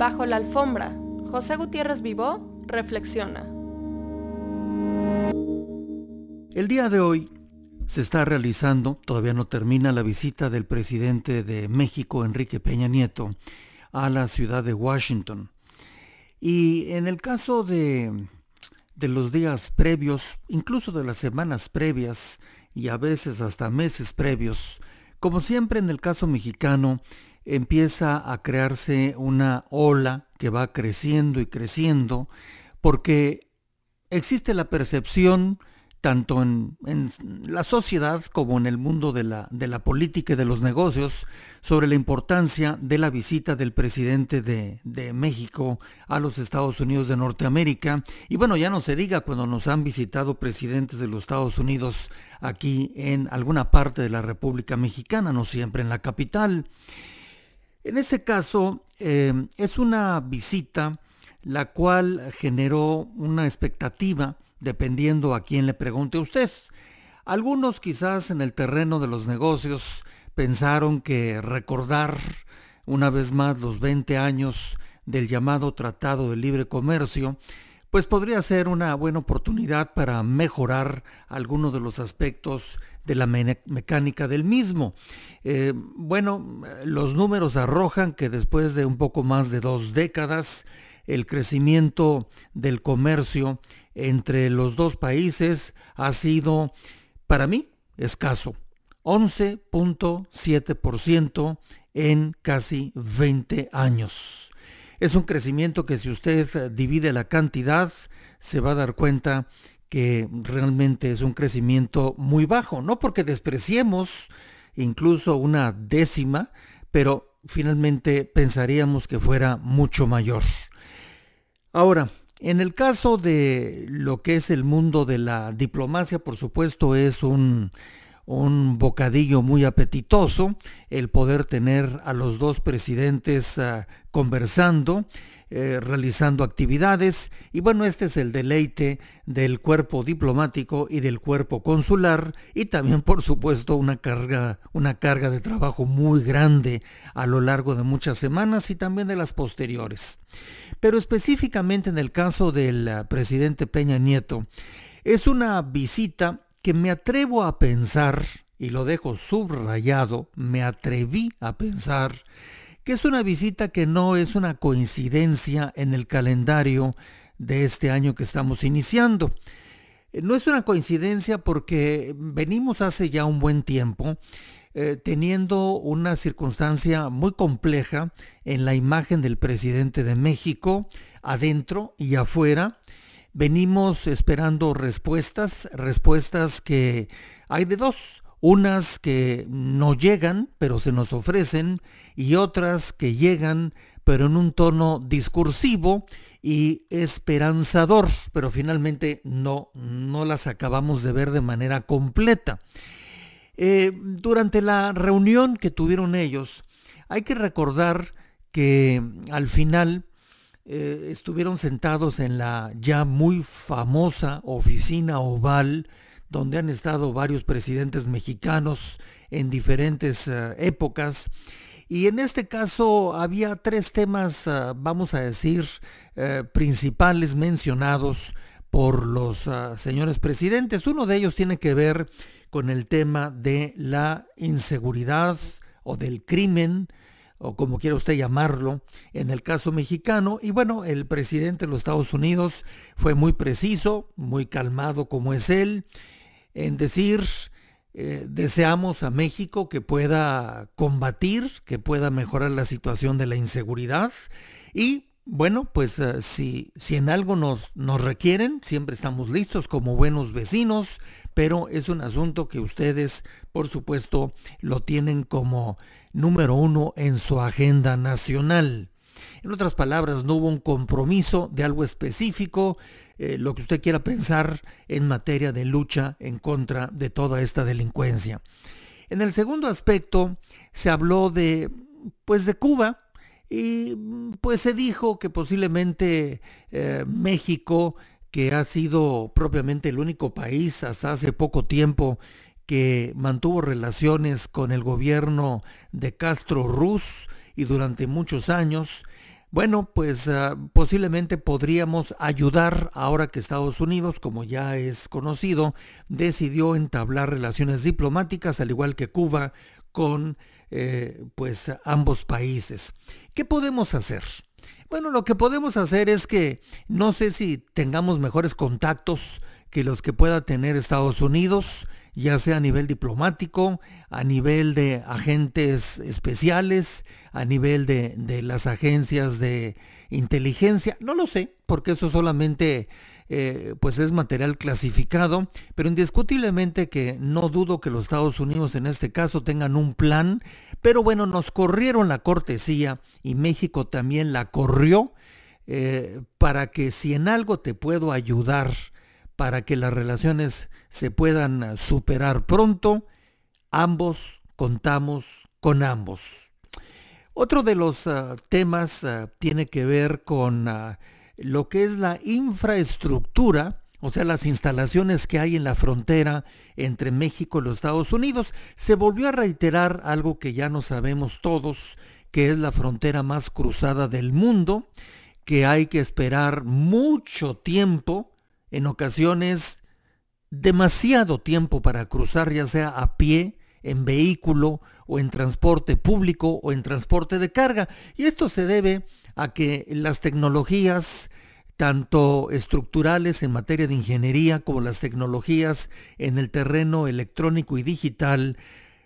Bajo la alfombra, José Gutiérrez Vivó reflexiona. El día de hoy se está realizando, todavía no termina la visita del presidente de México, Enrique Peña Nieto, a la ciudad de Washington. Y en el caso de, de los días previos, incluso de las semanas previas y a veces hasta meses previos, como siempre en el caso mexicano, empieza a crearse una ola que va creciendo y creciendo, porque existe la percepción, tanto en, la sociedad como en el mundo de la, de la, política y de los negocios, sobre la importancia de la visita del presidente de, de México a los Estados Unidos de Norteamérica. Y bueno, ya no se diga cuando nos han visitado presidentes de los Estados Unidos aquí en alguna parte de la República Mexicana, no siempre en la capital. En ese caso, eh, es una visita la cual generó una expectativa dependiendo a quién le pregunte a usted. Algunos quizás en el terreno de los negocios pensaron que recordar una vez más los 20 años del llamado Tratado de Libre Comercio pues podría ser una buena oportunidad para mejorar algunos de los aspectos de la mecánica del mismo. Eh, bueno, los números arrojan que después de un poco más de dos décadas, el crecimiento del comercio entre los dos países ha sido, para mí, escaso. 11.7% en casi 20 años. Es un crecimiento que si usted eh, divide la cantidad, se va a dar cuenta que realmente es un crecimiento muy bajo. No porque despreciemos incluso una décima, pero finalmente pensaríamos que fuera mucho mayor. Ahora, en el caso de lo que es el mundo de la diplomacia, por supuesto, es un un bocadillo muy apetitoso el poder tener a los dos presidentes ah, conversando, eh, realizando actividades y bueno, este es el deleite del cuerpo diplomático y del cuerpo consular y también por supuesto una carga, una carga de trabajo muy grande a lo largo de muchas semanas y también de las posteriores. Pero específicamente en el caso del ah, presidente Peña Nieto, es una visita que me atrevo a pensar, y lo dejo subrayado, me atreví a pensar, que es una visita que no es una coincidencia en el calendario de este año que estamos iniciando. No es una coincidencia porque venimos hace ya un buen tiempo eh, teniendo una circunstancia muy compleja en la imagen del presidente de México, adentro y afuera, venimos esperando respuestas, respuestas que hay de dos, unas que no llegan pero se nos ofrecen y otras que llegan pero en un tono discursivo y esperanzador, pero finalmente no, no las acabamos de ver de manera completa. Eh, durante la reunión que tuvieron ellos, hay que recordar que al final eh, estuvieron sentados en la ya muy famosa oficina oval, donde han estado varios presidentes mexicanos en diferentes eh, épocas. Y en este caso había tres temas, eh, vamos a decir, principales mencionados por los señores presidentes. Uno de ellos tiene que ver con el tema de la inseguridad o del crimen o como quiera usted llamarlo, en el caso mexicano. Y bueno, el presidente de los Estados Unidos fue muy preciso, muy calmado como es él, en decir, eh, deseamos a México que pueda combatir, que pueda mejorar la situación de la inseguridad y bueno, pues eh, si, si, en algo nos, nos requieren, siempre estamos listos como buenos vecinos pero es un asunto que ustedes, por supuesto, lo tienen como número uno en su agenda nacional. En otras palabras, no hubo un compromiso de algo específico, eh, lo que usted quiera pensar en materia de lucha en contra de toda esta delincuencia. En el segundo aspecto se habló de, pues, de Cuba y pues se dijo que posiblemente eh, México que ha sido propiamente el único país hasta hace poco tiempo que mantuvo relaciones con el gobierno de Castro Rus y durante muchos años. Bueno, pues ah, posiblemente podríamos ayudar ahora que Estados Unidos, como ya es conocido, decidió entablar relaciones diplomáticas, al igual que Cuba, con eh, pues ambos países. ¿Qué podemos hacer? Bueno, lo que podemos hacer es que no sé si tengamos mejores contactos que los que pueda tener Estados Unidos, ya sea a nivel diplomático, a nivel de agentes especiales, a nivel de, de las agencias de inteligencia, no lo sé, porque eso solamente eh, pues es material clasificado, pero indiscutiblemente que no dudo que los Estados Unidos en este caso tengan un plan, pero bueno, nos corrieron la cortesía y México también la corrió eh, para que si en algo te puedo ayudar para que las relaciones se puedan superar pronto, ambos contamos con ambos. Otro de los ah, temas ah, tiene que ver con ah, lo que es la infraestructura, o sea, las instalaciones que hay en la frontera entre México y los Estados Unidos, se volvió a reiterar algo que ya no sabemos todos, que es la frontera más cruzada del mundo, que hay que esperar mucho tiempo, en ocasiones demasiado tiempo para cruzar, ya sea a pie, en vehículo o en transporte público o en transporte de carga. Y esto se debe a que las tecnologías tanto estructurales en materia de ingeniería como las tecnologías en el terreno electrónico y digital,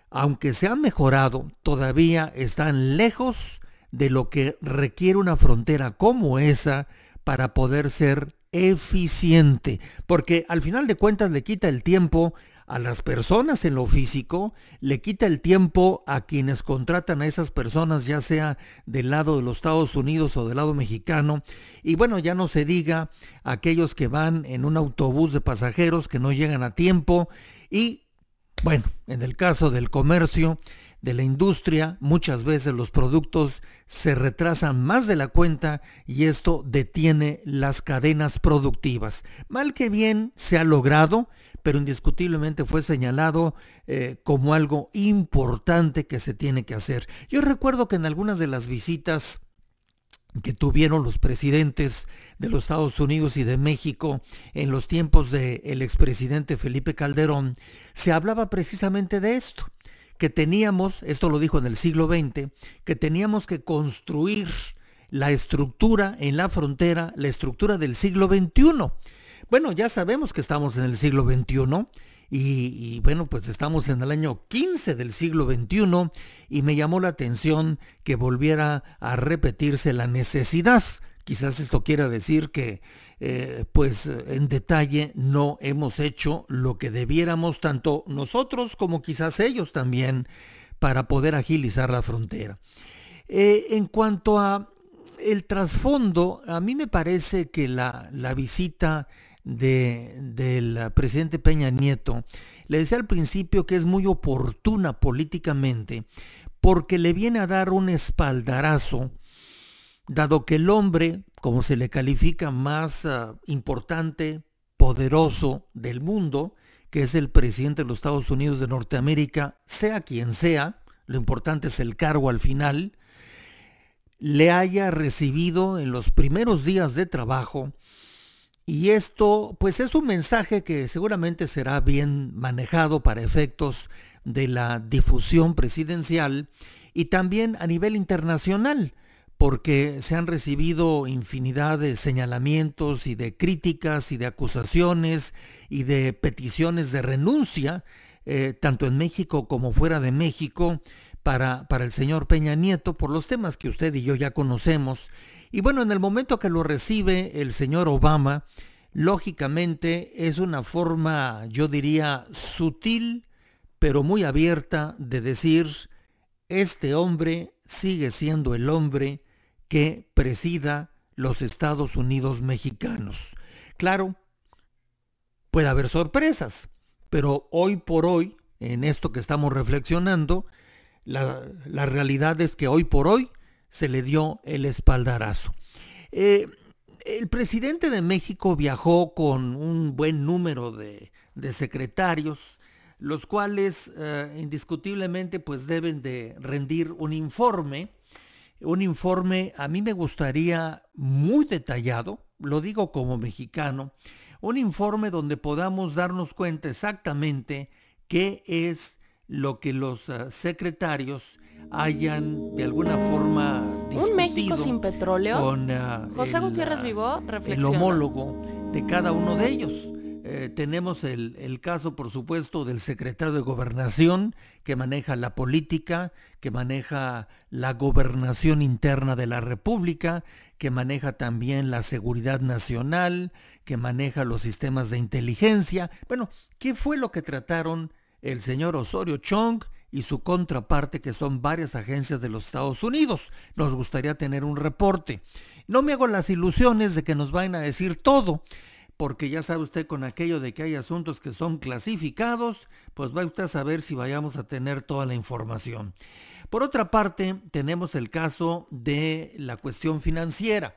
aunque se han mejorado, todavía están lejos de lo que requiere una frontera como esa para poder ser eficiente, porque al final de cuentas le quita el tiempo a las personas en lo físico, le quita el tiempo a quienes contratan a esas personas, ya sea del lado de los Estados Unidos o del lado mexicano. Y bueno, ya no se diga aquellos que van en un autobús de pasajeros que no llegan a tiempo. Y bueno, en el caso del comercio, de la industria, muchas veces los productos se retrasan más de la cuenta y esto detiene las cadenas productivas. Mal que bien se ha logrado, pero indiscutiblemente fue señalado eh, como algo importante que se tiene que hacer. Yo recuerdo que en algunas de las visitas que tuvieron los presidentes de los Estados Unidos y de México en los tiempos del expresidente Felipe Calderón, se hablaba precisamente de esto, que teníamos, esto lo dijo en el siglo XX, que teníamos que construir la estructura en la frontera, la estructura del siglo XXI bueno, ya sabemos que estamos en el siglo XXI y, bueno, pues estamos en el año 15 del siglo XXI y me llamó la atención que volviera a repetirse la necesidad. Quizás esto quiera decir que eh, pues en detalle no hemos hecho lo que debiéramos tanto nosotros como quizás ellos también para poder agilizar la frontera. Eh, en cuanto a el trasfondo, a mí me parece que la, la visita de, del ah, presidente Peña Nieto, le decía al principio que es muy oportuna políticamente porque le viene a dar un espaldarazo, dado que el hombre, como se le califica más ah, importante, poderoso del mundo, que es el presidente de los Estados Unidos de Norteamérica, sea quien sea, lo importante es el cargo al final, le haya recibido en los primeros días de trabajo y esto, pues es un mensaje que seguramente será bien manejado para efectos de la difusión presidencial y también a nivel internacional, porque se han recibido infinidad de señalamientos y de críticas y de acusaciones y de peticiones de renuncia, eh, tanto en México como fuera de México, para, para el señor Peña Nieto por los temas que usted y yo ya conocemos. Y bueno, en el momento que lo recibe el señor Obama, lógicamente es una forma, yo diría, sutil, pero muy abierta de decir, este hombre sigue siendo el hombre que presida los Estados Unidos mexicanos. Claro, puede haber sorpresas, pero hoy por hoy, en esto que estamos reflexionando, la, realidad es que hoy por hoy se le dio el espaldarazo. Eh, el presidente de México viajó con un buen número de, secretarios, los cuales eh, indiscutiblemente pues deben de rendir un informe, un informe a mí me gustaría muy detallado, lo digo como mexicano, un informe donde podamos darnos cuenta exactamente qué es lo que los ah, secretarios hayan de alguna forma un México sin petróleo ah, José Gutiérrez ah, Vivó el homólogo de cada uno de ellos eh, tenemos el, el, caso, por supuesto, del secretario de Gobernación, que maneja la política, que maneja la gobernación interna de la República, que maneja también la seguridad nacional, que maneja los sistemas de inteligencia. Bueno, ¿qué fue lo que trataron el señor Osorio Chong y su contraparte, que son varias agencias de los Estados Unidos. Nos gustaría tener un reporte. No me hago las ilusiones de que nos vayan a decir todo, porque ya sabe usted con aquello de que hay asuntos que son clasificados, pues va usted a saber si vayamos a tener toda la información. Por otra parte, tenemos el caso de la cuestión financiera.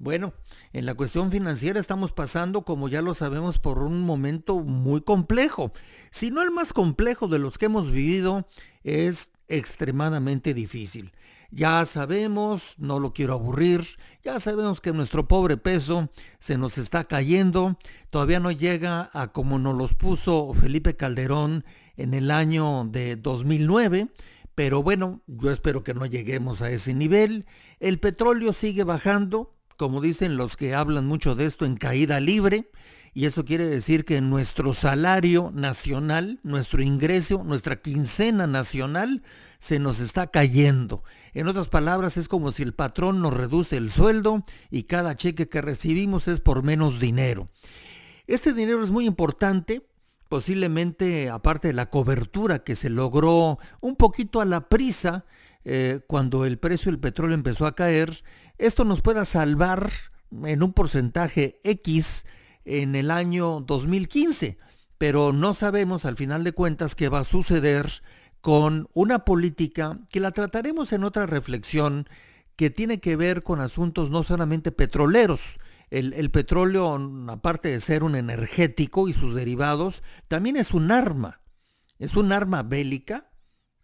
Bueno, en la cuestión financiera estamos pasando, como ya lo sabemos, por un momento muy complejo. Si no el más complejo de los que hemos vivido, es extremadamente difícil. Ya sabemos, no lo quiero aburrir, ya sabemos que nuestro pobre peso se nos está cayendo, todavía no llega a como nos los puso Felipe Calderón en el año de 2009, pero bueno, yo espero que no lleguemos a ese nivel. El petróleo sigue bajando, como dicen los que hablan mucho de esto, en caída libre. Y eso quiere decir que nuestro salario nacional, nuestro ingreso, nuestra quincena nacional se nos está cayendo. En otras palabras, es como si el patrón nos reduce el sueldo y cada cheque que recibimos es por menos dinero. Este dinero es muy importante posiblemente aparte de la cobertura que se logró un poquito a la prisa eh, cuando el precio del petróleo empezó a caer, esto nos pueda salvar en un porcentaje X en el año 2015, pero no sabemos al final de cuentas qué va a suceder con una política que la trataremos en otra reflexión que tiene que ver con asuntos no solamente petroleros. el petróleo, aparte de ser un energético y sus derivados, también es un arma. Es un arma bélica,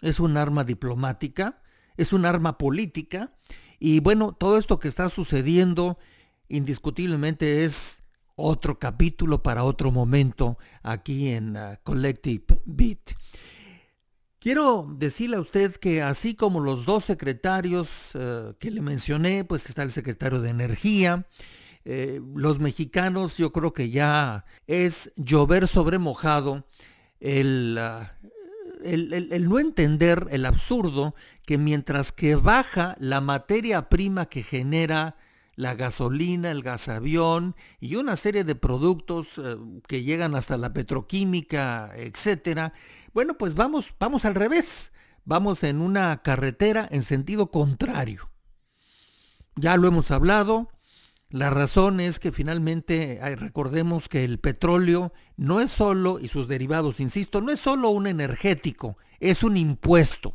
es un arma diplomática, es un arma política. Y bueno, todo esto que está sucediendo indiscutiblemente es otro capítulo para otro momento aquí en ah, Collective Beat. Quiero decirle a usted que así como los dos secretarios eh, que le mencioné, pues está el secretario de Energía, eh, los mexicanos yo creo que ya es llover sobre mojado el, ah, el, no entender el absurdo que mientras que baja la materia prima que genera la gasolina, el gasavión y una serie de productos eh, que llegan hasta la petroquímica, etcétera, bueno, pues vamos, vamos al revés. Vamos en una carretera en sentido contrario. Ya lo hemos hablado, la razón es que finalmente recordemos que el petróleo no es solo, y sus derivados, insisto, no es solo un energético, es un impuesto.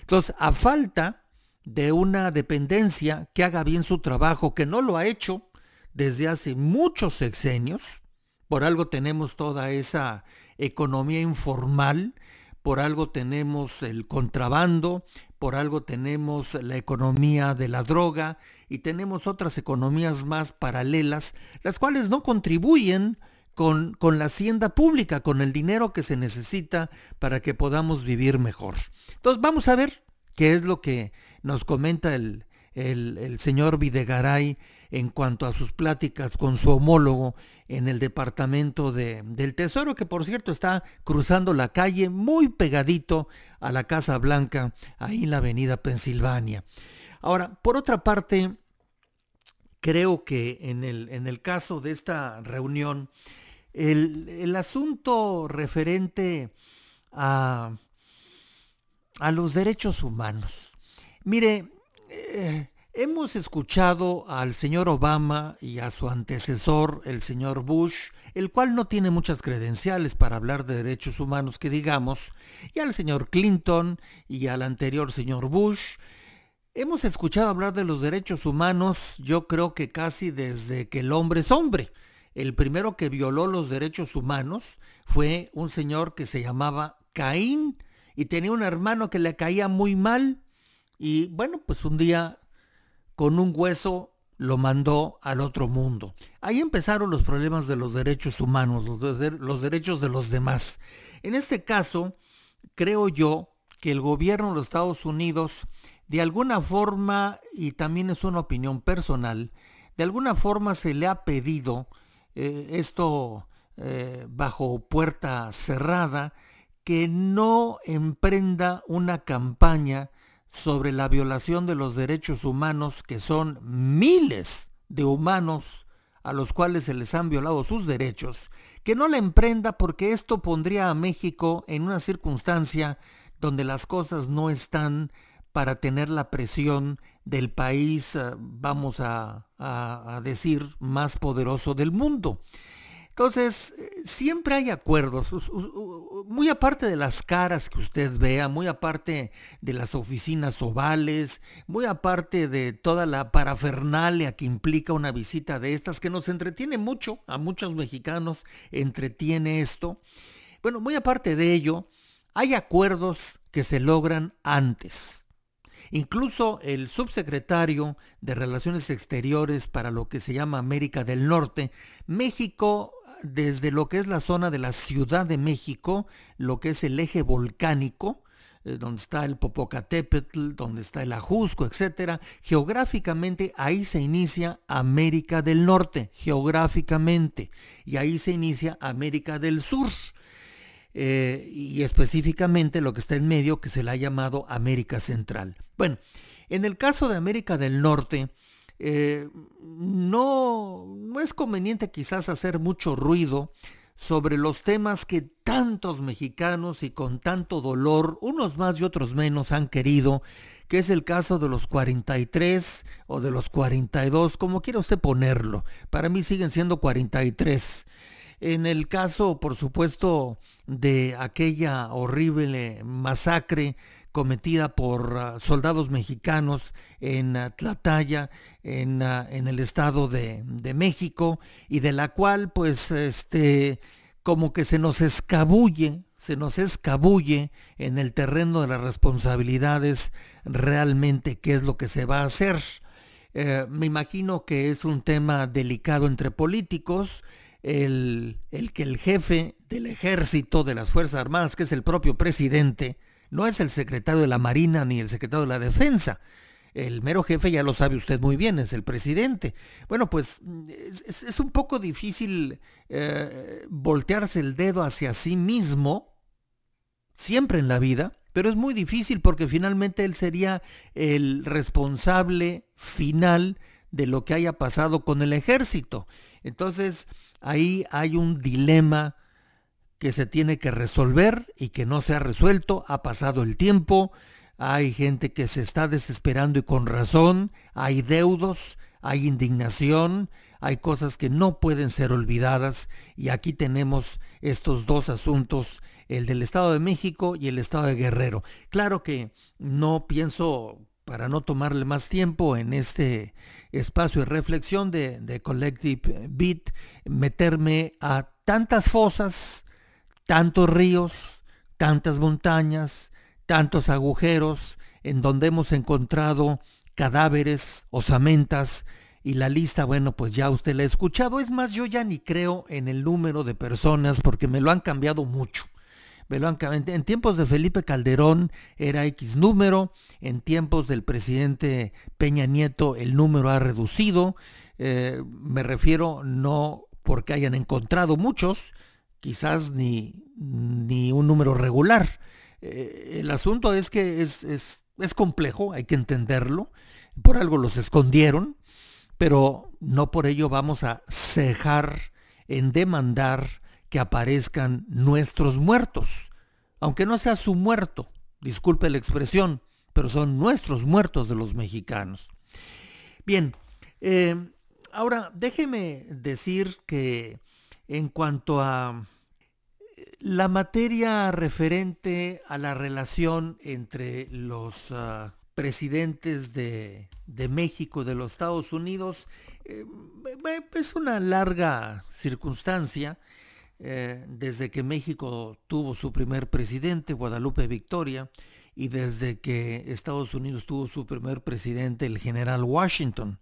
Entonces, a falta de una dependencia que haga bien su trabajo, que no lo ha hecho desde hace muchos sexenios, por algo tenemos toda esa economía informal, por algo tenemos el contrabando, por algo tenemos la economía de la droga y tenemos otras economías más paralelas, las cuales no contribuyen con, la hacienda pública, con el dinero que se necesita para que podamos vivir mejor. Entonces vamos a ver qué es lo que nos comenta el, el señor Videgaray en cuanto a sus pláticas con su homólogo en el Departamento de, del Tesoro, que por cierto está cruzando la calle muy pegadito a la Casa Blanca, ahí en la Avenida Pensilvania. Ahora, por otra parte, creo que en el, en el caso de esta reunión, el, el asunto referente a, los derechos humanos, mire, eh, Hemos escuchado al señor Obama y a su antecesor, el señor Bush, el cual no tiene muchas credenciales para hablar de derechos humanos que digamos, y al señor Clinton y al anterior señor Bush. Hemos escuchado hablar de los derechos humanos yo creo que casi desde que el hombre es hombre. El primero que violó los derechos humanos fue un señor que se llamaba Caín y tenía un hermano que le caía muy mal y bueno, pues un día con un hueso lo mandó al otro mundo. Ahí empezaron los problemas de los derechos humanos, los, derechos de los demás. En este caso, creo yo que el gobierno de los Estados Unidos, de alguna forma, y también es una opinión personal, de alguna forma se le ha pedido eh, esto eh, bajo puerta cerrada, que no emprenda una campaña sobre la violación de los derechos humanos, que son miles de humanos a los cuales se les han violado sus derechos, que no la emprenda porque esto pondría a México en una circunstancia donde las cosas no están para tener la presión del país, eh, vamos a, decir, más poderoso del mundo. Entonces, eh, siempre hay acuerdos, muy aparte de las caras que usted vea, muy aparte de las oficinas ovales, muy aparte de toda la parafernalia que implica una visita de estas, que nos entretiene mucho, a muchos mexicanos entretiene esto. Bueno, muy aparte de ello, hay acuerdos que se logran antes. Incluso el subsecretario de Relaciones Exteriores para lo que se llama América del Norte, México desde lo que es la zona de la Ciudad de México, lo que es el eje volcánico, eh, donde está el Popocatépetl, donde está el Ajusco, etcétera, geográficamente ahí se inicia América del Norte, geográficamente, y ahí se inicia América del Sur, eh, y específicamente lo que está en medio, que se le ha llamado América Central. Bueno, en el caso de América del Norte, eh, no, no es conveniente quizás hacer mucho ruido sobre los temas que tantos mexicanos y con tanto dolor, unos más y otros menos, han querido, que es el caso de los 43 o de los 42, como quiera usted ponerlo. Para mí siguen siendo 43. En el caso, por supuesto, de aquella horrible masacre cometida por ah, soldados mexicanos en ah, Tlataya, ah, en, el estado de, México, y de la cual, pues, este, como que se nos escabulle, se nos escabulle en el terreno de las responsabilidades realmente qué es lo que se va a hacer. Eh, me imagino que es un tema delicado entre políticos, el, que el jefe del ejército, de las Fuerzas Armadas, que es el propio presidente, no es el secretario de la Marina ni el secretario de la Defensa. El mero jefe ya lo sabe usted muy bien, es el presidente. Bueno, pues es, un poco difícil eh, voltearse el dedo hacia sí mismo, siempre en la vida, pero es muy difícil porque finalmente él sería el responsable final de lo que haya pasado con el ejército. Entonces, Ahí hay un dilema que se tiene que resolver y que no se ha resuelto, ha pasado el tiempo, hay gente que se está desesperando y con razón, hay deudos, hay indignación, hay cosas que no pueden ser olvidadas y aquí tenemos estos dos asuntos, el del Estado de México y el Estado de Guerrero. Claro que no pienso para no tomarle más tiempo en este espacio de reflexión de, de Collective Beat, meterme a tantas fosas, tantos ríos, tantas montañas, tantos agujeros en donde hemos encontrado cadáveres, osamentas, y la lista, bueno, pues ya usted la ha escuchado. Es más, yo ya ni creo en el número de personas porque me lo han cambiado mucho. En tiempos de Felipe Calderón era X número, en tiempos del presidente Peña Nieto el número ha reducido. Eh, me refiero no porque hayan encontrado muchos, quizás ni, un número regular. Eh, el asunto es que es, es complejo, hay que entenderlo. Por algo los escondieron, pero no por ello vamos a cejar en demandar que aparezcan nuestros muertos. Aunque no sea su muerto, disculpe la expresión, pero son nuestros muertos de los mexicanos. Bien, eh, ahora déjeme decir que en cuanto a eh, la materia referente a la relación entre los ah, presidentes de, de, México, de los Estados Unidos, eh, es una larga circunstancia eh, desde que México tuvo su primer presidente, Guadalupe Victoria, y desde que Estados Unidos tuvo su primer presidente, el general Washington.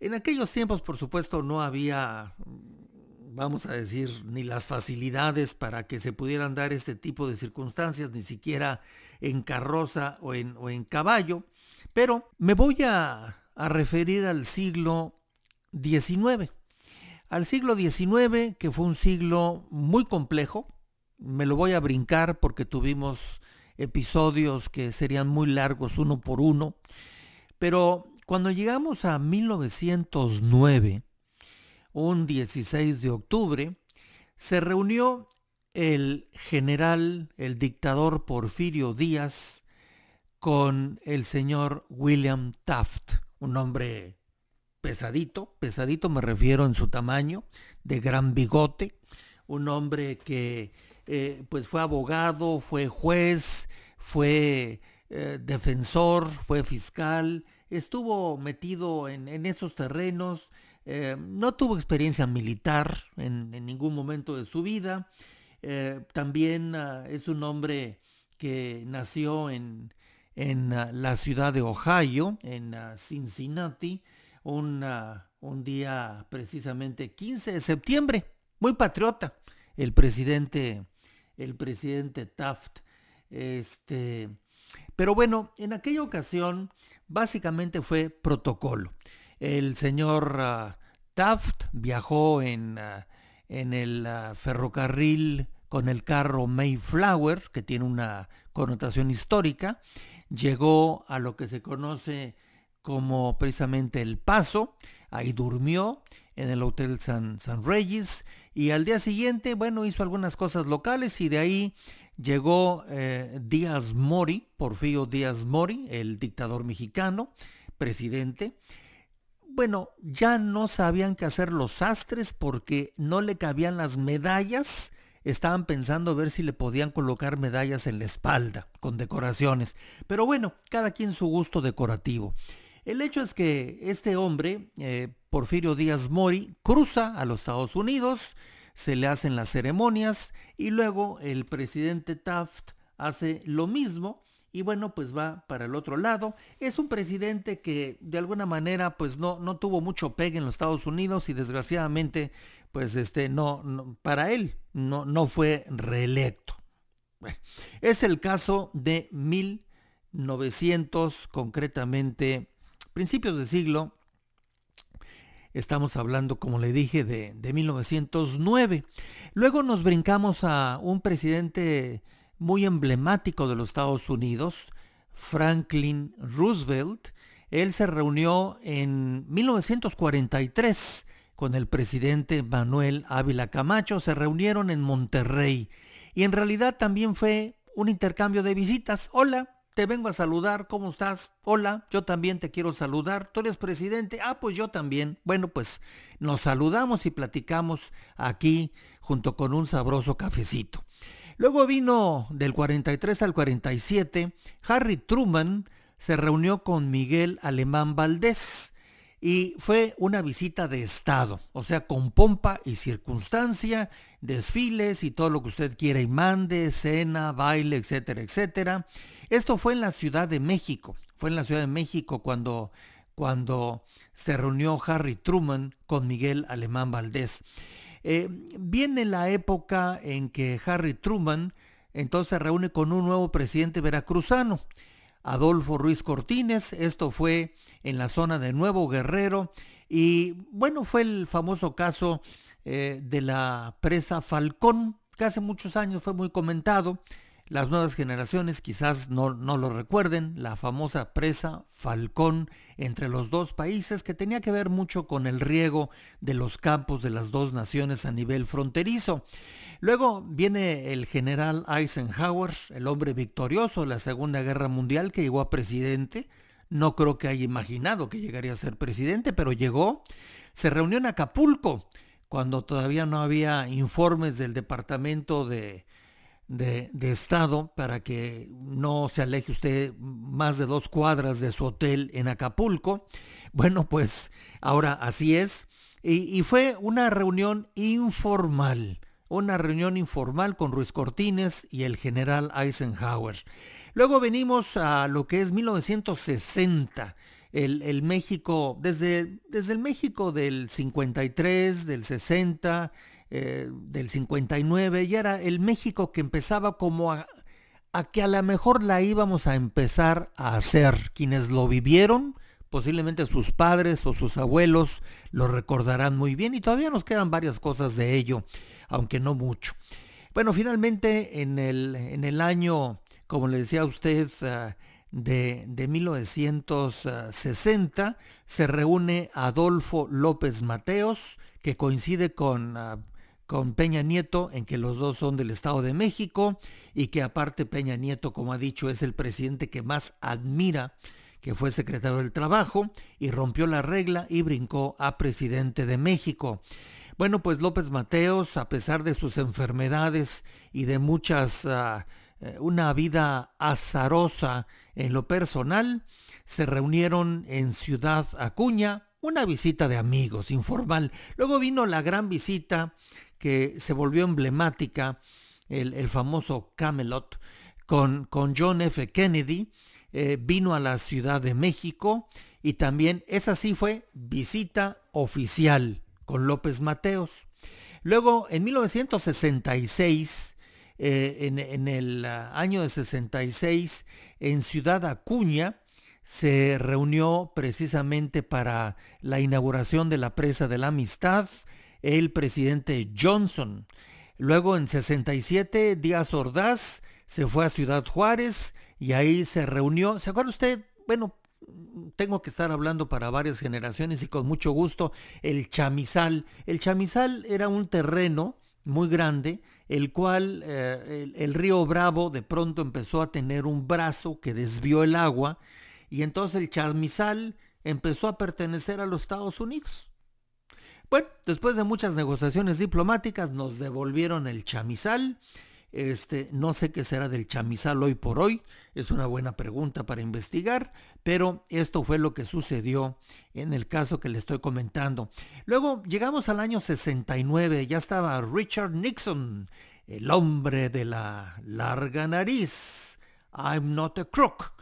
En aquellos tiempos, por supuesto, no había, mm, vamos a decir, ni las facilidades para que se pudieran dar este tipo de circunstancias, ni siquiera en carroza o en, caballo. Pero me voy a, a referir al siglo XIX al siglo XIX, que fue un siglo muy complejo. Me lo voy a brincar porque tuvimos episodios que serían muy largos uno por uno. Pero cuando llegamos a 1909, un 16 de octubre, se reunió el general, el dictador Porfirio Díaz, con el señor William Taft, un hombre pesadito, pesadito me refiero en su tamaño, de gran bigote, un hombre que eh, pues fue abogado, fue juez, fue eh, defensor, fue fiscal, estuvo metido en, en esos terrenos, eh, no tuvo experiencia militar en, en, ningún momento de su vida, también ah, es un hombre que nació en, en ah, la ciudad de Ohio, en ah, Cincinnati, un día precisamente 15 de septiembre, muy patriota, el presidente, el presidente Taft. Este, pero bueno, en aquella ocasión básicamente fue protocolo. El señor ah, Taft viajó en, ah, en el ah, ferrocarril con el carro Mayflower, que tiene una connotación histórica, llegó a lo que se conoce como precisamente El Paso. Ahí durmió en el Hotel San, San Reyes y al día siguiente, bueno, hizo algunas cosas locales y de ahí llegó eh, Díaz Mori, porfío Díaz Mori, el dictador mexicano, presidente. Bueno, ya no sabían qué hacer los sastres porque no le cabían las medallas. Estaban pensando ver si le podían colocar medallas en la espalda, con decoraciones. Pero bueno, cada quien su gusto decorativo. El hecho es que este hombre, eh, Porfirio Díaz Mori, cruza a los Estados Unidos, se le hacen las ceremonias y luego el presidente Taft hace lo mismo y bueno, pues va para el otro lado. Es un presidente que de alguna manera pues no, no tuvo mucho pegue en los Estados Unidos y desgraciadamente pues este no, para él no, no fue reelecto. es el caso de 1900 concretamente principios de siglo, Estamos hablando, como le dije, de, de, 1909. Luego nos brincamos a un presidente muy emblemático de los Estados Unidos, Franklin Roosevelt. Él se reunió en 1943 con el presidente Manuel Ávila Camacho. Se reunieron en Monterrey. Y en realidad también fue un intercambio de visitas. Hola, te vengo a saludar, ¿cómo estás? Hola, yo también te quiero saludar, tú eres presidente, ah, pues yo también. Bueno, pues nos saludamos y platicamos aquí junto con un sabroso cafecito. Luego vino del 43 al 47, Harry Truman se reunió con Miguel Alemán Valdés y fue una visita de Estado, o sea, con pompa y circunstancia, desfiles y todo lo que usted quiera y mande, cena, baile, etcétera, etcétera. Esto fue en la Ciudad de México. Fue en la Ciudad de México cuando, cuando se reunió Harry Truman con Miguel Alemán Valdés. Eh, viene la época en que Harry Truman entonces se reúne con un nuevo presidente veracruzano, Adolfo Ruiz Cortines. Esto fue en la zona de Nuevo Guerrero. Y bueno, fue el famoso caso eh, de la presa Falcón, que hace muchos años fue muy comentado. Las nuevas generaciones quizás no, no, lo recuerden, la famosa presa Falcón entre los dos países que tenía que ver mucho con el riego de los campos de las dos naciones a nivel fronterizo. Luego viene el general Eisenhower, el hombre victorioso de la Segunda Guerra Mundial que llegó a presidente. No creo que haya imaginado que llegaría a ser presidente, pero llegó. Se reunió en Acapulco cuando todavía no había informes del Departamento de de, Estado para que no se aleje usted más de dos cuadras de su hotel en Acapulco. Bueno, pues ahora así es. Y, y fue una reunión informal, una reunión informal con Ruiz Cortines y el general Eisenhower. Luego venimos a lo que es 1960. El, el, México, desde, desde el México del 53, del 60, eh, del 59 y era el México que empezaba como a, que a lo mejor la íbamos a empezar a hacer. Quienes lo vivieron, posiblemente sus padres o sus abuelos, lo recordarán muy bien y todavía nos quedan varias cosas de ello, aunque no mucho. Bueno, finalmente en el, en el año, como le decía a usted, ah, de, de 1960, se reúne Adolfo López Mateos, que coincide con ah, con Peña Nieto en que los dos son del Estado de México y que aparte Peña Nieto, como ha dicho, es el presidente que más admira, que fue secretario del Trabajo y rompió la regla y brincó a presidente de México. Bueno, pues López Mateos, a pesar de sus enfermedades y de muchas... Ah, eh, una vida azarosa en lo personal, se reunieron en Ciudad Acuña, una visita de amigos informal. Luego vino la gran visita que se volvió emblemática, el, famoso Camelot, con, John F. Kennedy, eh, vino a la Ciudad de México y también esa sí fue visita oficial con López Mateos. Luego, en 1966, eh, en, en, el año de 66, en Ciudad Acuña, se reunió precisamente para la inauguración de la Presa de la Amistad el presidente Johnson. Luego en 67 Díaz Ordaz se fue a Ciudad Juárez y ahí se reunió. ¿Se acuerda usted? Bueno, tengo que estar hablando para varias generaciones y con mucho gusto, el chamizal. El chamizal era un terreno muy grande, el cual eh, el, el río Bravo de pronto empezó a tener un brazo que desvió el agua y entonces el chamizal empezó a pertenecer a los Estados Unidos. Bueno, después de muchas negociaciones diplomáticas nos devolvieron el chamizal. Este, no sé qué será del chamizal hoy por hoy, es una buena pregunta para investigar, pero esto fue lo que sucedió en el caso que le estoy comentando. Luego llegamos al año 69, ya estaba Richard Nixon, el hombre de la larga nariz. I'm not a crook.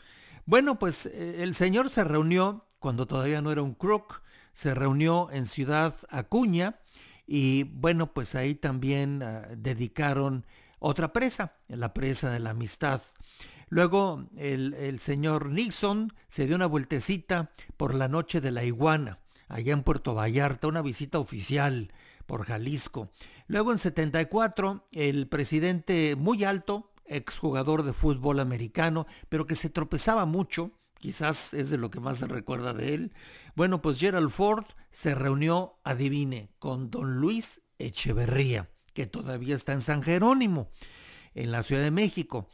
Bueno, pues eh, el señor se reunió cuando todavía no era un crook se reunió en Ciudad Acuña y bueno, pues ahí también ah, dedicaron otra presa, la presa de la amistad. Luego el, el señor Nixon se dio una vueltecita por la noche de la iguana, allá en Puerto Vallarta, una visita oficial por Jalisco. Luego en 74 el presidente muy alto, exjugador de fútbol americano, pero que se tropezaba mucho, quizás es de lo que más se recuerda de él. Bueno, pues Gerald Ford se reunió, adivine, con don Luis Echeverría, que todavía está en San Jerónimo, en la Ciudad de México.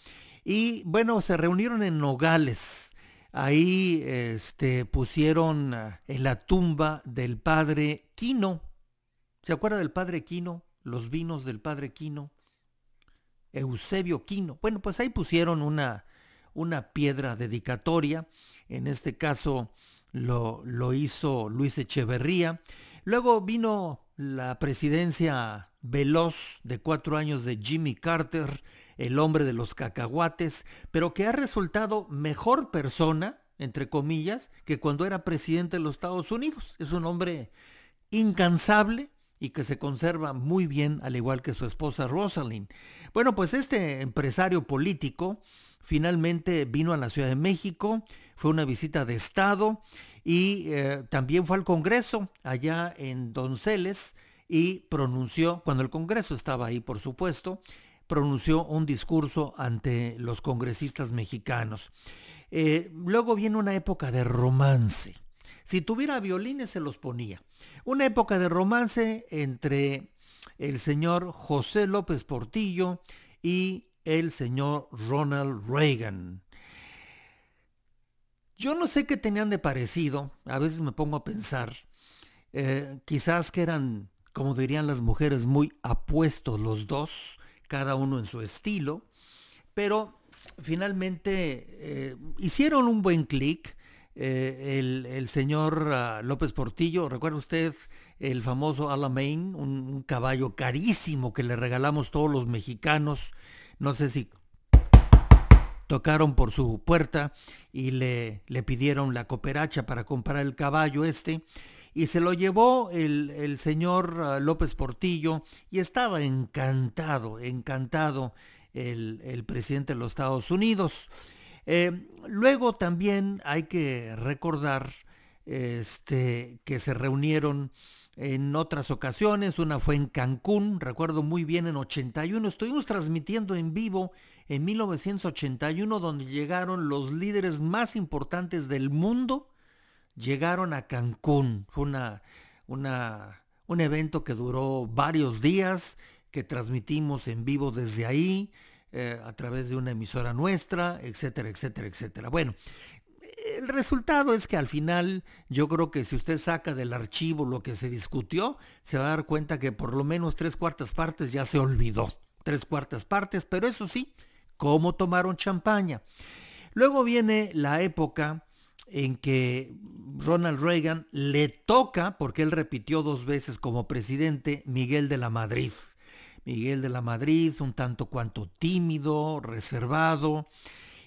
Y bueno, se reunieron en Nogales. Ahí este, pusieron ah, en la tumba del padre Quino. ¿Se acuerda del padre Quino? Los vinos del padre Quino. Eusebio Quino. Bueno, pues ahí pusieron una, una piedra dedicatoria. En este caso lo, lo hizo Luis Echeverría. Luego vino la presidencia veloz de cuatro años de Jimmy Carter, el hombre de los cacahuates, pero que ha resultado mejor persona, entre comillas, que cuando era presidente de los Estados Unidos. Es un hombre incansable y que se conserva muy bien, al igual que su esposa Rosalind. Bueno, pues este empresario político Finalmente vino a la Ciudad de México, fue una visita de Estado y eh, también fue al Congreso allá en Donceles y pronunció, cuando el Congreso estaba ahí por supuesto, pronunció un discurso ante los congresistas mexicanos. Eh, luego viene una época de romance. Si tuviera violines se los ponía. Una época de romance entre el señor José López Portillo y el señor Ronald Reagan. Yo no sé qué tenían de parecido, a veces me pongo a pensar, eh, quizás que eran, como dirían las mujeres, muy apuestos los dos, cada uno en su estilo, pero finalmente eh, hicieron un buen clic. Eh, el, señor ah, López Portillo, recuerda usted el famoso Alamein, un caballo carísimo que le regalamos todos los mexicanos no sé si tocaron por su puerta y le, le pidieron la cooperacha para comprar el caballo este. Y se lo llevó el, señor ah, López Portillo y estaba encantado, encantado el, presidente de los Estados Unidos. Eh, luego también hay que recordar este, que se reunieron en otras ocasiones, una fue en Cancún, recuerdo muy bien en 81, estuvimos transmitiendo en vivo en 1981 donde llegaron los líderes más importantes del mundo, llegaron a Cancún, fue una, una, un evento que duró varios días, que transmitimos en vivo desde ahí, eh, a través de una emisora nuestra, etcétera, etcétera, etcétera. Bueno, el resultado es que al final yo creo que si usted saca del archivo lo que se discutió, se va a dar cuenta que por lo menos tres cuartas partes ya se olvidó. Tres cuartas partes, pero eso sí, cómo tomaron champaña. Luego viene la época en que Ronald Reagan le toca, porque él repitió dos veces como presidente, Miguel de la Madrid. Miguel de la Madrid, un tanto cuanto tímido, reservado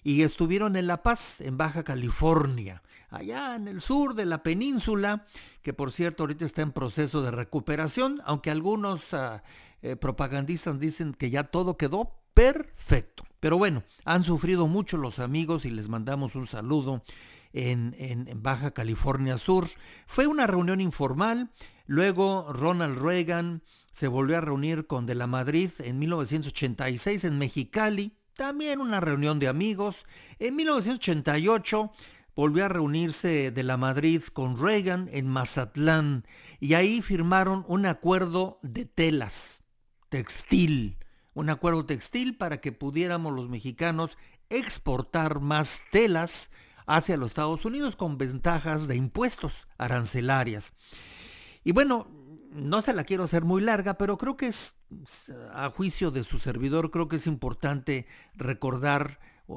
y estuvieron en La Paz, en Baja California, allá en el sur de la península, que por cierto ahorita está en proceso de recuperación, aunque algunos ah, eh, propagandistas dicen que ya todo quedó perfecto. Pero bueno, han sufrido mucho los amigos y les mandamos un saludo en Baja California Sur. Fue una reunión informal, luego Ronald Reagan se volvió a reunir con De la Madrid en 1986 en Mexicali, también una reunión de amigos. En 1988 volvió a reunirse de la Madrid con Reagan en Mazatlán y ahí firmaron un acuerdo de telas, textil, un acuerdo textil para que pudiéramos los mexicanos exportar más telas hacia los Estados Unidos con ventajas de impuestos arancelarias. Y bueno, no se la quiero hacer muy larga, pero creo que es, a juicio de su servidor, creo que es importante recordar eh,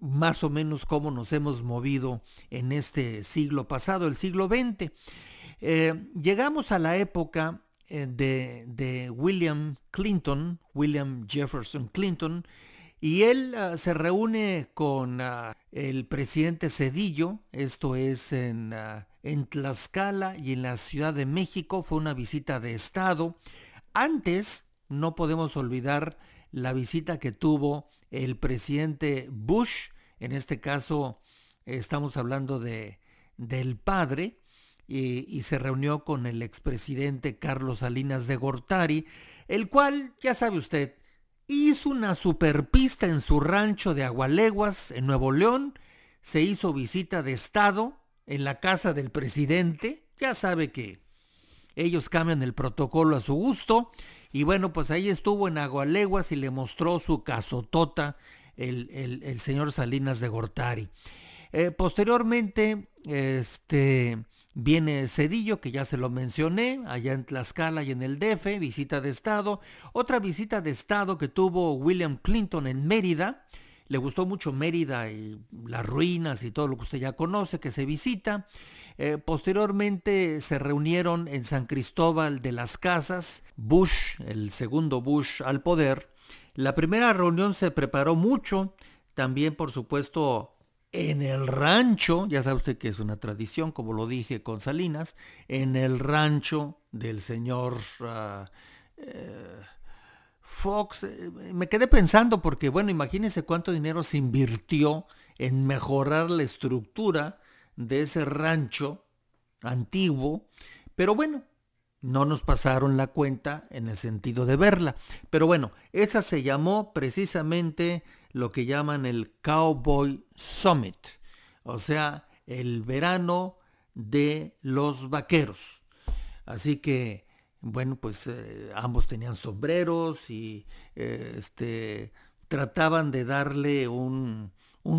más o menos cómo nos hemos movido en este siglo pasado, el siglo XX. Eh, llegamos a la época eh, de, William Clinton, William Jefferson Clinton, y él ah, se reúne con ah, el presidente Cedillo, esto es en ah, en Tlaxcala y en la Ciudad de México. Fue una visita de Estado. Antes, no podemos olvidar la visita que tuvo el presidente Bush. En este caso, estamos hablando de, del padre. Y, y se reunió con el expresidente Carlos Salinas de Gortari, el cual, ya sabe usted, hizo una superpista en su rancho de Agualeguas, en Nuevo León, se hizo visita de Estado, en la casa del presidente, ya sabe que ellos cambian el protocolo a su gusto. Y bueno, pues ahí estuvo en Agualeguas y le mostró su casotota el, señor Salinas de Gortari. Eh, posteriormente, este, viene Cedillo, que ya se lo mencioné, allá en Tlaxcala y en el DF, visita de Estado. Otra visita de Estado que tuvo William Clinton en Mérida. Le gustó mucho Mérida y las ruinas y todo lo que usted ya conoce, que se visita. Eh, posteriormente se reunieron en San Cristóbal de las Casas, Bush, el segundo Bush al poder. La primera reunión se preparó mucho, también por supuesto en el rancho, ya sabe usted que es una tradición, como lo dije con Salinas, en el rancho del señor... Ah, eh, Fox, eh, me quedé pensando porque, bueno, imagínense cuánto dinero se invirtió en mejorar la estructura de ese rancho antiguo, pero bueno, no nos pasaron la cuenta en el sentido de verla. Pero bueno, esa se llamó precisamente lo que llaman el Cowboy Summit, o sea, el verano de los vaqueros. Así que bueno, pues eh, ambos tenían sombreros y eh, este, trataban de darle un,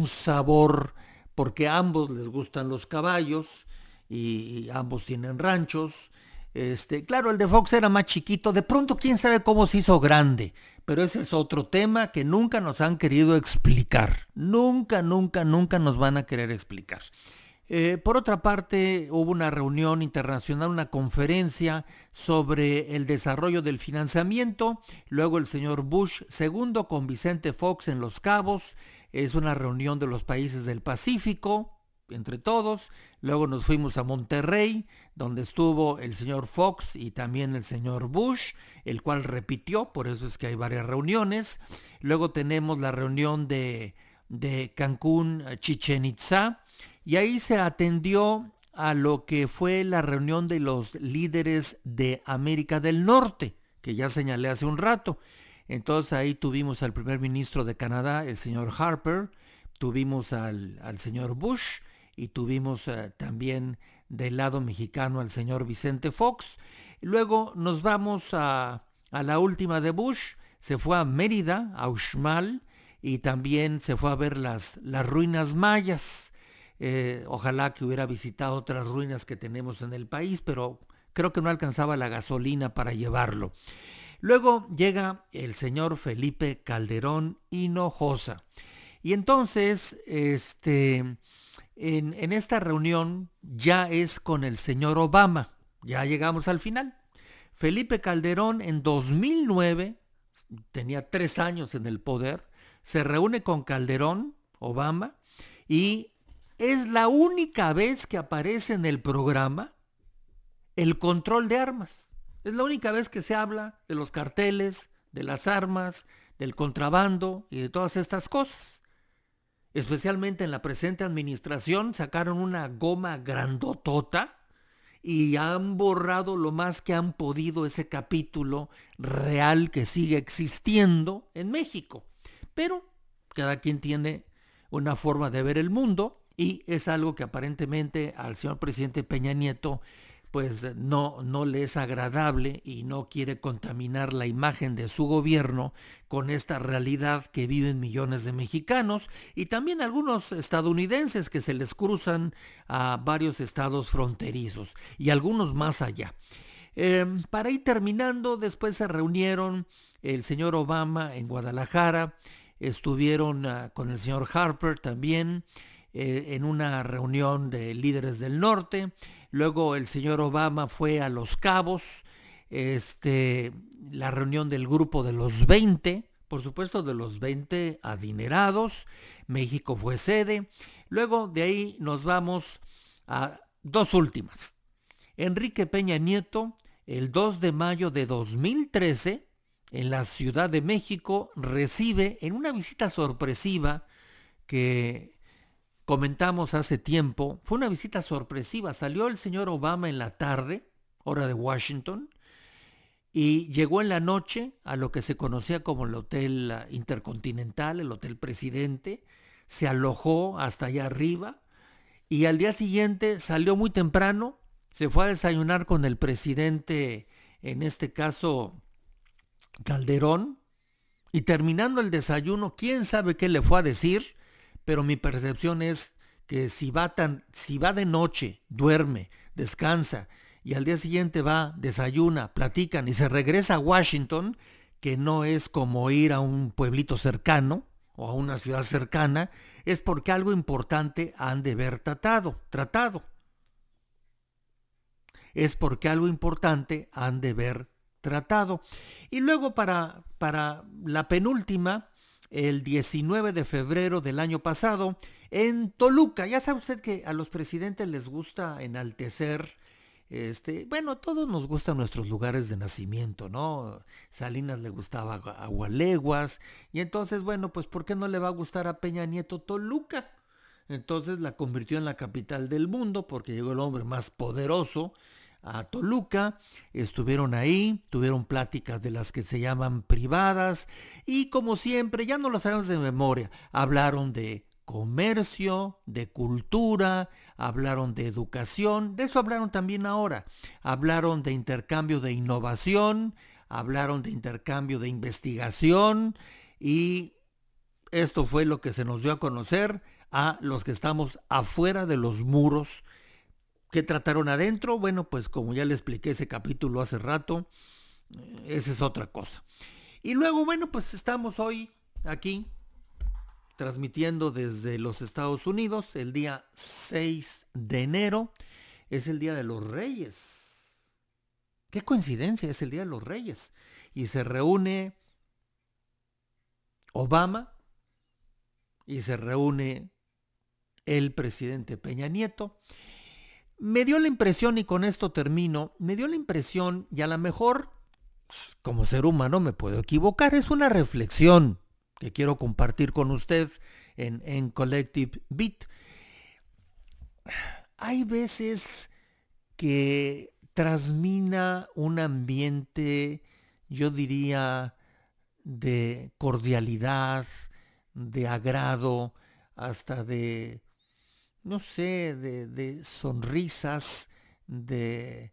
sabor, porque a ambos les gustan los caballos y, ambos tienen ranchos. Este, claro, el de Fox era más chiquito, de pronto quién sabe cómo se hizo grande, pero ese es otro tema que nunca nos han querido explicar, nunca, nunca, nunca nos van a querer explicar. Eh, por otra parte, hubo una reunión internacional, una conferencia sobre el desarrollo del financiamiento. Luego el señor Bush segundo con Vicente Fox en Los Cabos. Es una reunión de los países del Pacífico, entre todos. Luego nos fuimos a Monterrey, donde estuvo el señor Fox y también el señor Bush, el cual repitió, por eso es que hay varias reuniones. Luego tenemos la reunión de, de Cancún, eh, Chichen Itza y ahí se atendió a lo que fue la reunión de los líderes de América del Norte, que ya señalé hace un rato. Entonces ahí tuvimos al primer ministro de Canadá, el señor Harper, tuvimos al, señor Bush y tuvimos eh, también del lado mexicano al señor Vicente Fox. Luego nos vamos a, la última de Bush, se fue a Mérida, a Uxmal, y también se fue a ver las, las ruinas mayas. Eh, ojalá que hubiera visitado otras ruinas que tenemos en el país, pero creo que no alcanzaba la gasolina para llevarlo. Luego llega el señor Felipe Calderón Hinojosa. Y entonces, este, en, en esta reunión ya es con el señor Obama. Ya llegamos al final. Felipe Calderón en 2009, tenía tres años en el poder, se reúne con Calderón, Obama, y es la única vez que aparece en el programa el control de armas. Es la única vez que se habla de los carteles, de las armas, del contrabando y de todas estas cosas. Especialmente en la presente administración sacaron una goma grandotota y han borrado lo más que han podido ese capítulo real que sigue existiendo en México. Pero cada quien tiene una forma de ver el mundo y es algo que aparentemente al señor presidente Peña Nieto pues eh, no, no le es agradable y no quiere contaminar la imagen de su gobierno con esta realidad que viven millones de mexicanos y también algunos estadounidenses que se les cruzan a varios estados fronterizos y algunos más allá. Em, para ir terminando, después se reunieron el señor Obama en Guadalajara, estuvieron ah, con el señor Harper también, eh, en una reunión de líderes del norte. Luego el señor Obama fue a Los Cabos, este, la reunión del grupo de los 20, por supuesto de los 20 adinerados. México fue sede. Luego de ahí nos vamos a dos últimas. Enrique Peña Nieto, el 2 de mayo de 2013, en la Ciudad de México, recibe en una visita sorpresiva que comentamos hace tiempo, fue una visita sorpresiva. Salió el señor Obama en la tarde, hora de Washington, y llegó en la noche a lo que se conocía como el Hotel ah, Intercontinental, el Hotel Presidente, se alojó hasta allá arriba y al día siguiente salió muy temprano, se fue a desayunar con el presidente, en este caso Calderón, y terminando el desayuno, quién sabe qué le fue a decir, pero mi percepción es que si va, tan, si va de noche, duerme, descansa y al día siguiente va, desayuna, platican y se regresa a Washington, que no es como ir a un pueblito cercano o a una ciudad cercana, es porque algo importante han de ver tratado, tratado. Es porque algo importante han de ver tratado. Y luego para, para la penúltima, el 19 de febrero del año pasado en Toluca. Ya sabe usted que a los presidentes les gusta enaltecer este, bueno, todos nos gustan nuestros lugares de nacimiento, ¿no? Salinas le gustaba Agualeguas, y entonces, bueno, pues ¿por qué no le va a gustar a Peña Nieto Toluca? Entonces la convirtió en la capital del mundo porque llegó el hombre más poderoso a Toluca, estuvieron ahí, tuvieron pláticas de las que se llaman privadas y como siempre, ya no las sabemos de memoria, hablaron de comercio, de cultura, hablaron de educación, de eso hablaron también ahora, hablaron de intercambio de innovación, hablaron de intercambio de investigación y esto fue lo que se nos dio a conocer a los que estamos afuera de los muros ¿Qué trataron adentro? Bueno, pues como ya le expliqué ese capítulo hace rato, esa es otra cosa. Y luego, bueno, pues estamos hoy aquí transmitiendo desde los Estados Unidos el día 6 de enero. Es el Día de los Reyes. Qué coincidencia, es el Día de los Reyes. Y se reúne Obama y se reúne el presidente Peña Nieto me dio la impresión, y con esto termino, me dio la impresión, y a lo mejor, como ser humano me puedo equivocar, es una reflexión que quiero compartir con usted en, Collective Beat. Hay veces que transmina un ambiente, yo diría, de cordialidad, de agrado, hasta de no sé, de, sonrisas, de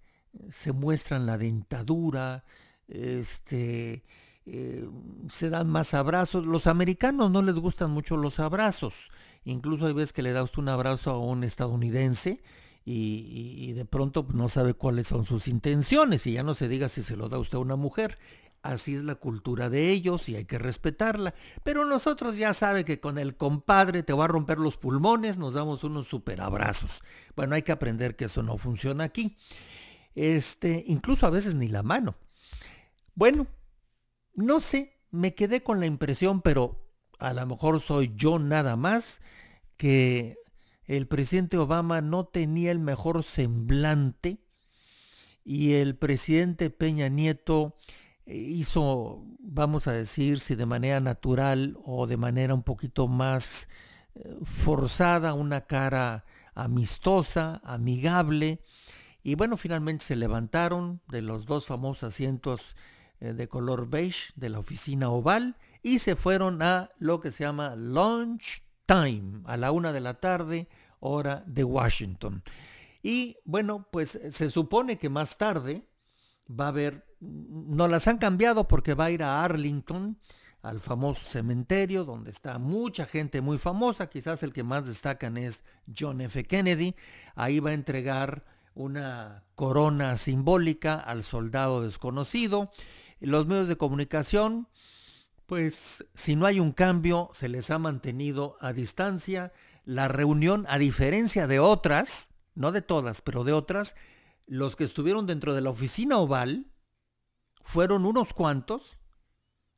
se muestran la dentadura, este, eh, se dan más abrazos. Los americanos no les gustan mucho los abrazos. Incluso hay veces que le da usted un abrazo a un estadounidense y, y, de pronto no sabe cuáles son sus intenciones y ya no se diga si se lo da usted a una mujer. Así es la cultura de ellos y hay que respetarla. Pero nosotros ya sabe que con el compadre te va a romper los pulmones, nos damos unos superabrazos. Bueno, hay que aprender que eso no funciona aquí. Este, incluso a veces ni la mano. Bueno, no sé, me quedé con la impresión, pero a lo mejor soy yo nada más, que el presidente Obama no tenía el mejor semblante y el presidente Peña Nieto hizo, vamos a decir, si de manera natural o de manera un poquito más eh, forzada, una cara amistosa, amigable. Y bueno, finalmente se levantaron de los dos famosos asientos eh, de color beige de la oficina oval y se fueron a lo que se llama lunch time, a la una de la tarde, hora de Washington. Y bueno, pues eh, se supone que más tarde, va a haber, no las han cambiado porque va a ir a Arlington, al famoso cementerio donde está mucha gente muy famosa, quizás el que más destacan es John F. Kennedy, ahí va a entregar una corona simbólica al soldado desconocido. Los medios de comunicación, pues si no hay un cambio, se les ha mantenido a distancia. La reunión, a diferencia de otras, no de todas, pero de otras, los que estuvieron dentro de la oficina oval fueron unos cuantos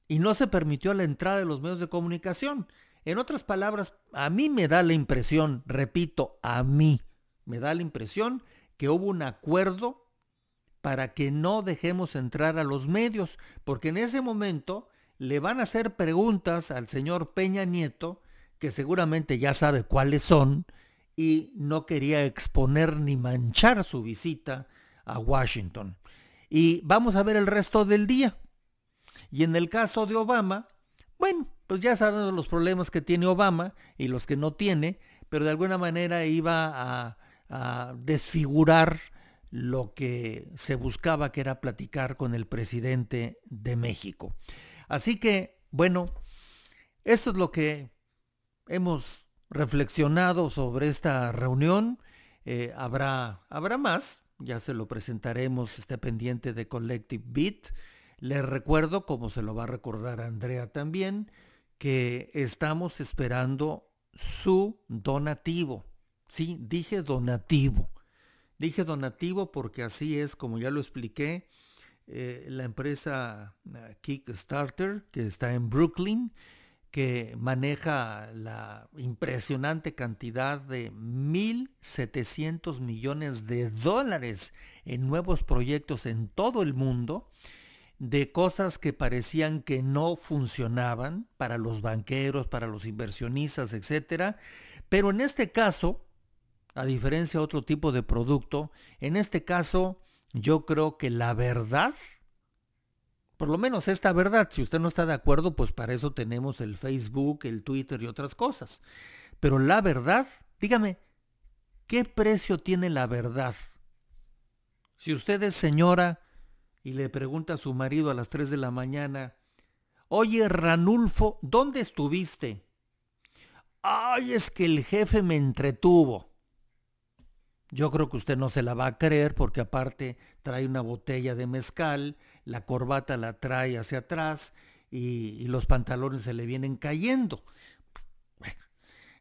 y no se permitió la entrada de los medios de comunicación. En otras palabras, a mí me da la impresión, repito, a mí me da la impresión que hubo un acuerdo para que no dejemos entrar a los medios, porque en ese momento le van a hacer preguntas al señor Peña Nieto, que seguramente ya sabe cuáles son, y no quería exponer ni manchar su visita a Washington. Y vamos a ver el resto del día. Y en el caso de Obama, bueno, pues ya sabemos los problemas que tiene Obama y los que no tiene, pero de alguna manera iba a, a desfigurar lo que se buscaba, que era platicar con el presidente de México. Así que, bueno, esto es lo que hemos reflexionado sobre esta reunión. Eh, habrá, habrá más, ya se lo presentaremos, esté pendiente de Collective Beat. Les recuerdo, como se lo va a recordar Andrea también, que estamos esperando su donativo. Sí, dije donativo. Dije donativo porque así es, como ya lo expliqué, eh, la empresa eh, Kickstarter, que está en Brooklyn, que maneja la impresionante cantidad de 1.700 millones de dólares en nuevos proyectos en todo el mundo, de cosas que parecían que no funcionaban para los banqueros, para los inversionistas, etc. Pero en este caso, a diferencia de otro tipo de producto, en este caso yo creo que la verdad por lo menos esta verdad. Si usted no está de acuerdo, pues para eso tenemos el Facebook, el Twitter y otras cosas. Pero la verdad, dígame, ¿qué precio tiene la verdad? Si usted es señora y le pregunta a su marido a las 3 de la mañana, oye Ranulfo, ¿dónde estuviste? Ay, es que el jefe me entretuvo. Yo creo que usted no se la va a creer porque aparte trae una botella de mezcal, la corbata la trae hacia atrás y, los pantalones se le vienen cayendo.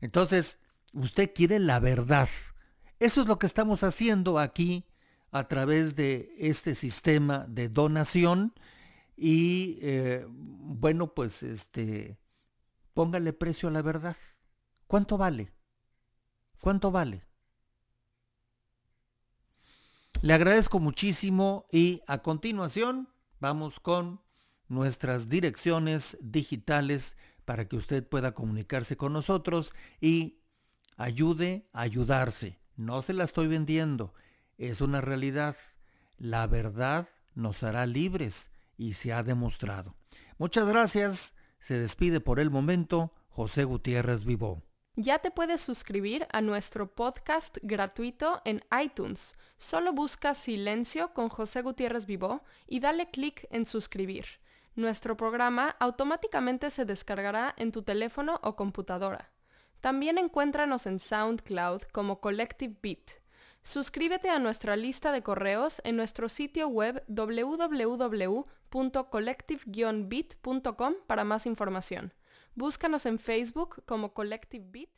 entonces, usted quiere la verdad. Eso es lo que estamos haciendo aquí a través de este sistema de donación. Y eh, bueno, pues este, póngale precio a la verdad. ¿Cuánto vale? ¿Cuánto vale? Le agradezco muchísimo y a continuación vamos con nuestras direcciones digitales para que usted pueda comunicarse con nosotros y ayude a ayudarse. No se la estoy vendiendo, es una realidad. La verdad nos hará libres y se ha demostrado. Muchas gracias. Se despide por el momento José Gutiérrez Vivó. Ya te puedes suscribir a nuestro podcast gratuito en iTunes. Solo busca Silencio con José Gutiérrez Vivó y dale clic en suscribir. Nuestro programa automáticamente se descargará en tu teléfono o computadora. También encuéntranos en SoundCloud como Collective Beat. Suscríbete a nuestra lista de correos en nuestro sitio web wwwcollective beatcom para más información. Búscanos en Facebook como Collective Beat